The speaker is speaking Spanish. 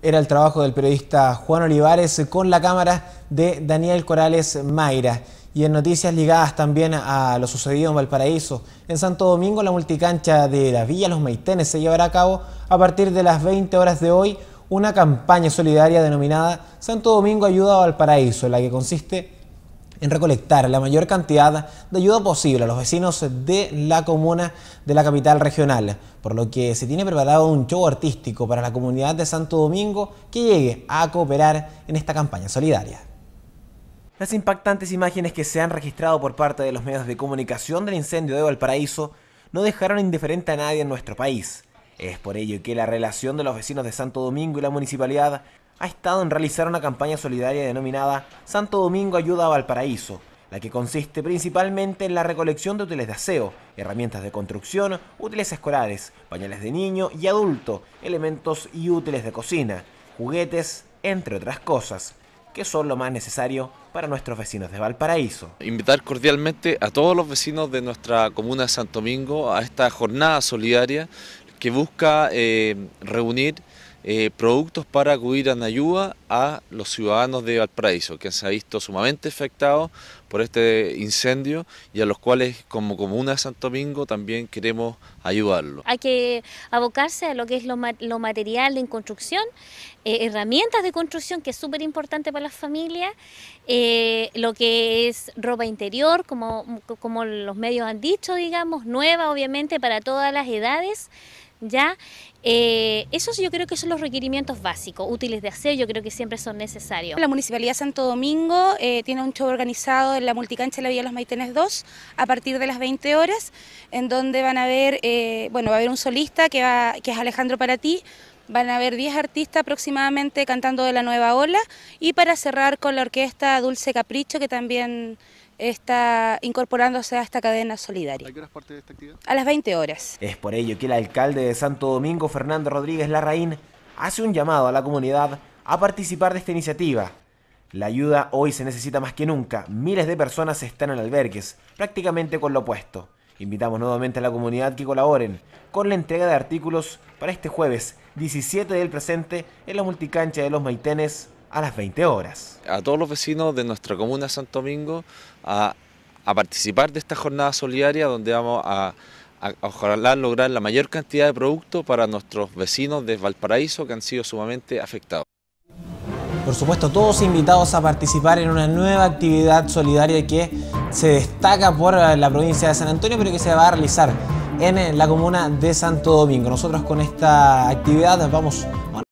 Era el trabajo del periodista Juan Olivares con la cámara de Daniel Corales Mayra. Y en noticias ligadas también a lo sucedido en Valparaíso, en Santo Domingo la multicancha de la Villa Los Maitenes se llevará a cabo a partir de las 20 horas de hoy una campaña solidaria denominada Santo Domingo Ayuda a Valparaíso, la que consiste en recolectar la mayor cantidad de ayuda posible a los vecinos de la comuna de la capital regional, por lo que se tiene preparado un show artístico para la comunidad de Santo Domingo que llegue a cooperar en esta campaña solidaria. Las impactantes imágenes que se han registrado por parte de los medios de comunicación del incendio de Valparaíso no dejaron indiferente a nadie en nuestro país. Es por ello que la relación de los vecinos de Santo Domingo y la municipalidad ha estado en realizar una campaña solidaria denominada Santo Domingo Ayuda a Valparaíso, la que consiste principalmente en la recolección de útiles de aseo, herramientas de construcción, útiles escolares, pañales de niño y adulto, elementos y útiles de cocina, juguetes, entre otras cosas que son lo más necesario para nuestros vecinos de Valparaíso. Invitar cordialmente a todos los vecinos de nuestra comuna de Santo Domingo a esta jornada solidaria que busca eh, reunir eh, productos para acudir en ayuda a los ciudadanos de Valparaíso, que se ha visto sumamente afectados por este incendio y a los cuales como comuna de Santo Domingo también queremos ayudarlos. Hay que abocarse a lo que es lo, material en construcción, eh, herramientas de construcción que es súper importante para las familias, eh, lo que es ropa interior, como, como los medios han dicho, digamos, nueva obviamente para todas las edades, ¿ya? Eh, esos yo creo que son los requerimientos básicos, útiles de hacer, yo creo que siempre son necesarios. La Municipalidad Santo Domingo eh, tiene un show organizado en la multicancha de la Villa Los Maitenes 2 a partir de las 20 horas, en donde van a ver, eh, bueno, va a haber un solista que, que es Alejandro para ti van a haber 10 artistas aproximadamente cantando de la nueva ola y para cerrar con la orquesta Dulce Capricho que también está incorporándose a esta cadena solidaria. ¿A qué hora es parte de esta actividad? A las 20 horas. Es por ello que el alcalde de Santo Domingo, Fernando Rodríguez Larraín, hace un llamado a la comunidad a participar de esta iniciativa. La ayuda hoy se necesita más que nunca. Miles de personas están en albergues, prácticamente con lo opuesto. Invitamos nuevamente a la comunidad que colaboren con la entrega de artículos para este jueves 17 del presente en la multicancha de los Maitenes a las 20 horas. A todos los vecinos de nuestra comuna de Santo Domingo a, participar de esta jornada solidaria donde vamos a, ojalá lograr la mayor cantidad de productos para nuestros vecinos de Valparaíso que han sido sumamente afectados. Por supuesto, todos invitados a participar en una nueva actividad solidaria que se destaca por eh, la provincia de San Antonio, pero que se va a realizar en eh, la comuna de Santo Domingo. Nosotros con esta actividad vamos